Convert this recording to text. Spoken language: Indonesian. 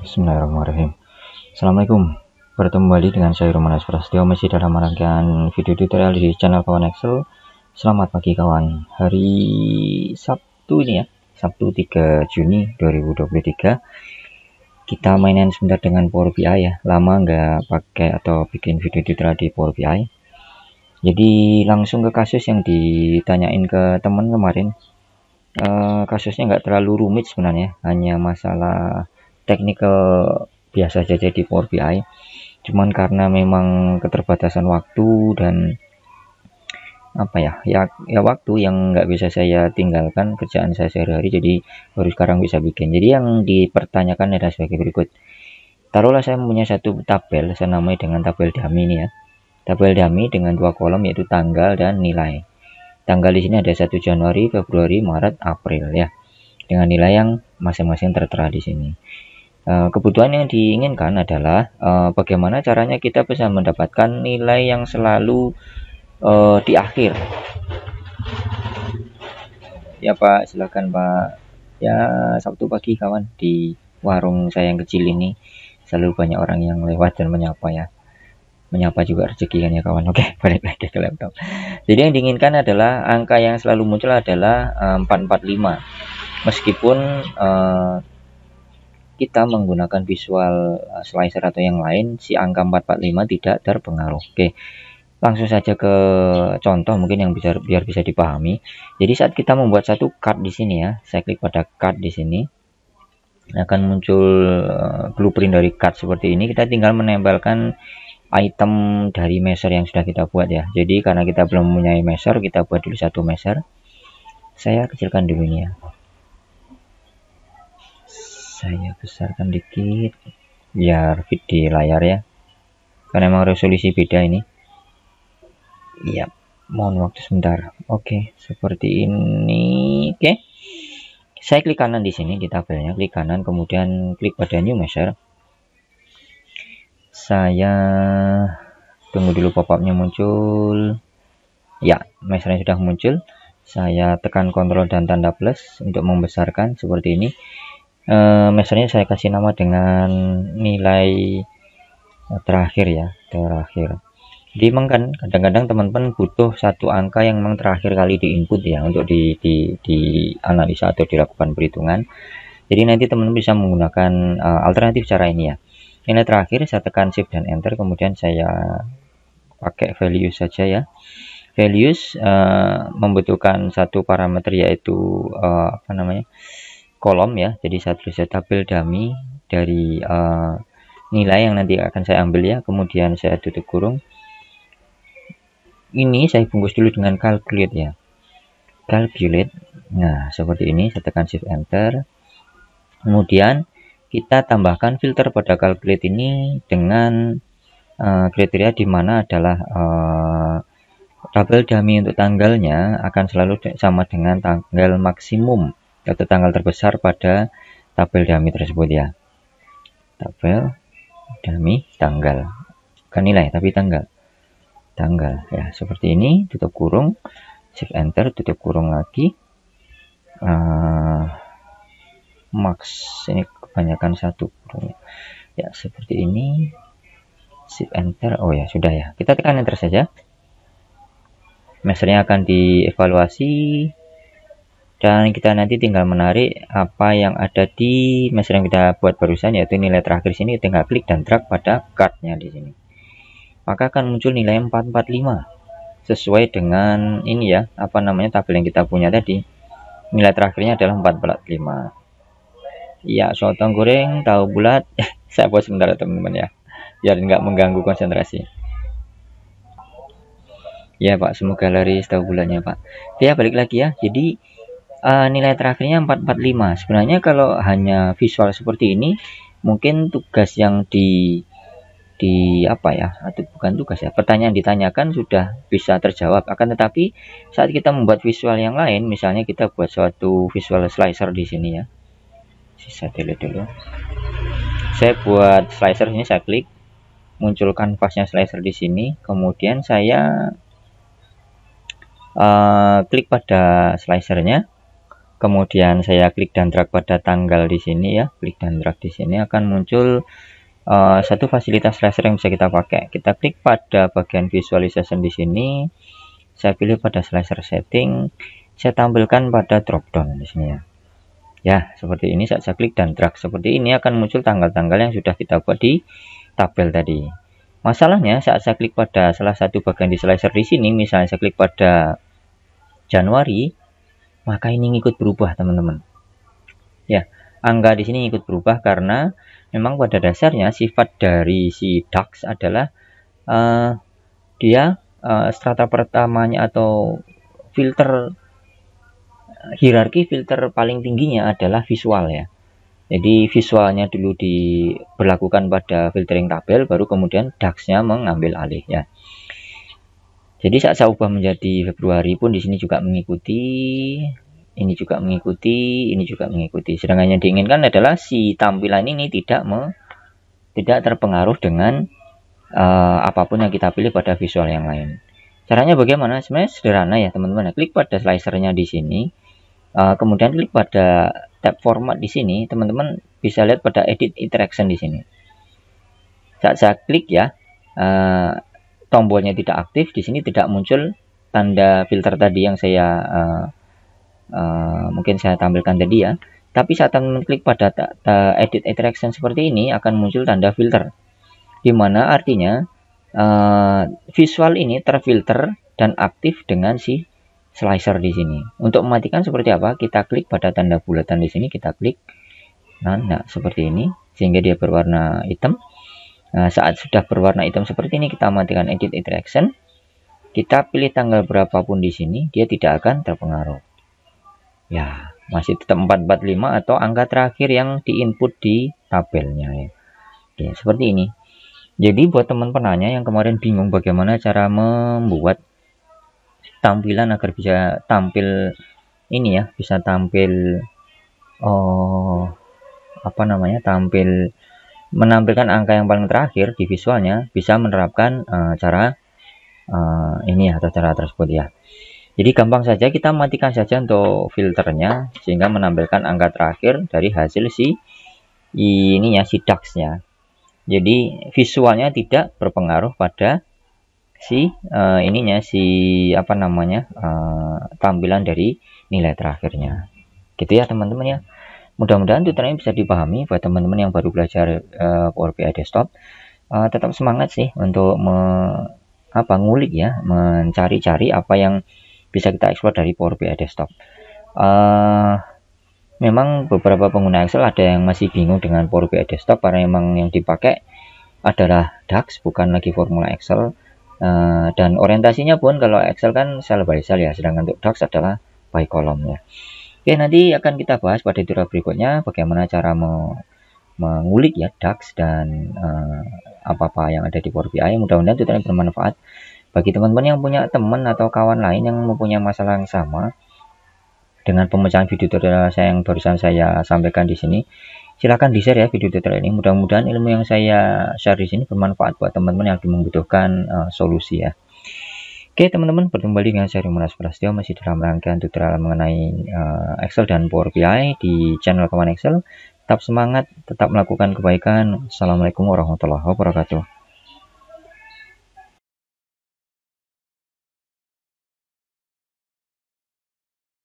Bismillahirrahmanirrahim Assalamualaikum Bertemu kembali dengan saya Roman Prasetyo Masih dalam rangkaian video tutorial di channel kawan Excel Selamat pagi kawan Hari Sabtu ini ya Sabtu 3 Juni 2023 Kita mainan sebentar dengan Power BI ya Lama nggak pakai atau bikin video tutorial di Power BI Jadi langsung ke kasus yang ditanyain ke teman kemarin Uh, kasusnya nggak terlalu rumit sebenarnya hanya masalah technical biasa saja di Power BI cuman karena memang keterbatasan waktu dan apa ya ya, ya waktu yang nggak bisa saya tinggalkan kerjaan saya sehari-hari jadi baru sekarang bisa bikin jadi yang dipertanyakan adalah sebagai berikut taruhlah saya punya satu tabel saya namai dengan tabel dami ini ya tabel dami dengan dua kolom yaitu tanggal dan nilai tanggal di sini ada 1 Januari, Februari, Maret, April ya dengan nilai yang masing-masing tertera di sini Eh, kebutuhan yang diinginkan adalah uh, bagaimana caranya kita bisa mendapatkan nilai yang selalu uh, di akhir. Ya Pak, silakan Pak. Ya Sabtu pagi kawan di warung saya yang kecil ini selalu banyak orang yang lewat dan menyapa ya. Menyapa juga rezeki kan ya kawan. Oke, balik lagi ke laptop. Jadi yang diinginkan adalah angka yang selalu muncul adalah uh, 445. Meskipun uh, kita menggunakan visual eh, slicer atau yang lain si angka 445 tidak terpengaruh oke langsung saja ke contoh mungkin yang bisa biar bisa dipahami jadi saat kita membuat satu card di sini ya saya klik pada card di sini akan muncul eh, blueprint dari card seperti ini kita tinggal menempelkan item dari measure yang sudah kita buat ya jadi karena kita belum mempunyai measure kita buat dulu satu measure saya kecilkan dulu ini ya saya besarkan dikit biar fit di layar ya karena emang resolusi beda ini iya mohon waktu sebentar oke okay, seperti ini oke okay. saya klik kanan di sini di tabelnya klik kanan kemudian klik pada new measure saya tunggu dulu pop upnya muncul ya measure sudah muncul saya tekan kontrol dan tanda plus untuk membesarkan seperti ini uh, saya kasih nama dengan nilai eh, terakhir ya terakhir jadi memang kan kadang-kadang teman-teman butuh satu angka yang memang terakhir kali di input ya untuk di, di, di analisa atau dilakukan perhitungan jadi nanti teman-teman bisa menggunakan uh, alternatif cara ini ya Ini terakhir saya tekan shift dan enter kemudian saya pakai value saja ya values uh, membutuhkan satu parameter yaitu uh, apa namanya kolom ya jadi satu set tabel dummy dari uh, nilai yang nanti akan saya ambil ya kemudian saya tutup kurung ini saya bungkus dulu dengan calculate ya calculate nah seperti ini saya tekan shift enter kemudian kita tambahkan filter pada calculate ini dengan uh, kriteria di mana adalah uh, eh, tabel dummy untuk tanggalnya akan selalu sama dengan tanggal maksimum data tanggal terbesar pada tabel dami tersebut ya tabel dami tanggal bukan nilai tapi tanggal tanggal ya seperti ini tutup kurung shift enter tutup kurung lagi uh, max ini kebanyakan satu kurung ya seperti ini shift enter oh ya sudah ya kita tekan enter saja mesernya akan dievaluasi dan kita nanti tinggal menarik apa yang ada di mesin yang kita buat barusan yaitu nilai terakhir sini tinggal klik dan drag pada cardnya di sini maka akan muncul nilai 445 sesuai dengan ini ya apa namanya tabel yang kita punya tadi nilai terakhirnya adalah 445 iya sotong goreng tahu bulat saya buat sebentar ya, teman-teman ya biar nggak mengganggu konsentrasi ya pak semoga laris tahu bulatnya pak ya balik lagi ya jadi uh, nilai terakhirnya 445 sebenarnya kalau hanya visual seperti ini mungkin tugas yang di di apa ya atau bukan tugas ya pertanyaan ditanyakan sudah bisa terjawab akan tetapi saat kita membuat visual yang lain misalnya kita buat suatu visual slicer di sini ya Sisa delete dulu saya buat slicer ini saya klik munculkan pasnya slicer di sini kemudian saya uh, klik pada slicernya kemudian saya klik dan drag pada tanggal di sini ya klik dan drag di sini akan muncul uh, satu fasilitas laser yang bisa kita pakai kita klik pada bagian visualization di sini saya pilih pada slicer setting saya tampilkan pada drop down di sini ya ya seperti ini saat saya klik dan drag seperti ini akan muncul tanggal-tanggal yang sudah kita buat di tabel tadi masalahnya saat saya klik pada salah satu bagian di slicer di sini misalnya saya klik pada Januari maka ini ikut berubah teman-teman. Ya, angka di sini ikut berubah karena memang pada dasarnya sifat dari si DAX adalah uh, dia uh, strata pertamanya atau filter eh, hierarki filter paling tingginya adalah visual ya. Jadi visualnya dulu diberlakukan pada filtering tabel baru kemudian DAX-nya mengambil alih ya. Jadi saat saya ubah menjadi Februari pun di sini juga mengikuti, ini juga mengikuti, ini juga mengikuti. Sedangkan yang diinginkan adalah si tampilan ini tidak me, tidak terpengaruh dengan uh, apapun yang kita pilih pada visual yang lain. Caranya bagaimana? Sebenarnya sederhana ya teman-teman. Nah, klik pada slicernya di sini, uh, kemudian klik pada tab format di sini. Teman-teman bisa lihat pada edit interaction di sini. Saat saya klik ya, uh, tombolnya tidak aktif, di sini tidak muncul tanda filter tadi yang saya uh, uh, mungkin saya tampilkan tadi ya. Tapi saat teman klik pada edit interaction seperti ini akan muncul tanda filter, dimana artinya uh, visual ini terfilter dan aktif dengan si slicer di sini. Untuk mematikan seperti apa? Kita klik pada tanda bulatan di sini, kita klik, nah, nah seperti ini sehingga dia berwarna hitam. Nah, saat sudah berwarna hitam seperti ini, kita matikan edit interaction. Kita pilih tanggal berapapun di sini, dia tidak akan terpengaruh. Ya, masih tetap 445 atau angka terakhir yang diinput di tabelnya ya. Oke, seperti ini. Jadi buat teman penanya yang kemarin bingung bagaimana cara membuat tampilan agar bisa tampil ini ya, bisa tampil oh apa namanya? tampil menampilkan angka yang paling terakhir di visualnya bisa menerapkan uh, cara uh, ini ya atau cara tersebut ya jadi gampang saja kita matikan saja untuk filternya sehingga menampilkan angka terakhir dari hasil si ini ya si DAX nya jadi visualnya tidak berpengaruh pada si uh, ininya si apa namanya uh, tampilan dari nilai terakhirnya gitu ya teman-teman ya Mudah-mudahan tutorial ini bisa dipahami buat teman-teman yang baru belajar uh, Power BI Desktop. Uh, tetap semangat sih untuk me, apa ngulik ya, mencari-cari apa yang bisa kita explore dari Power BI Desktop. Uh, memang beberapa pengguna Excel ada yang masih bingung dengan Power BI Desktop karena memang yang dipakai adalah DAX bukan lagi formula Excel. Uh, dan orientasinya pun kalau Excel kan cell by cell ya, sedangkan untuk DAX adalah by column ya. Oke, nanti akan kita bahas pada tutorial berikutnya bagaimana cara me mengulik ya DAX dan eh, apa-apa yang ada di Power BI. Mudah-mudahan tutorial bermanfaat bagi teman-teman yang punya teman atau kawan lain yang mempunyai masalah yang sama dengan pemecahan video tutorial saya yang barusan saya sampaikan di sini. Silahkan di-share ya video tutorial ini. Mudah-mudahan ilmu yang saya share di sini bermanfaat buat teman-teman yang membutuhkan uh, solusi ya. Oke teman-teman, bertemu kembali dengan saya Rumunas Prasetyo masih dalam rangkaian tutorial mengenai uh, Excel dan Power BI di channel Kawan Excel. Tetap semangat, tetap melakukan kebaikan. Assalamualaikum warahmatullahi wabarakatuh.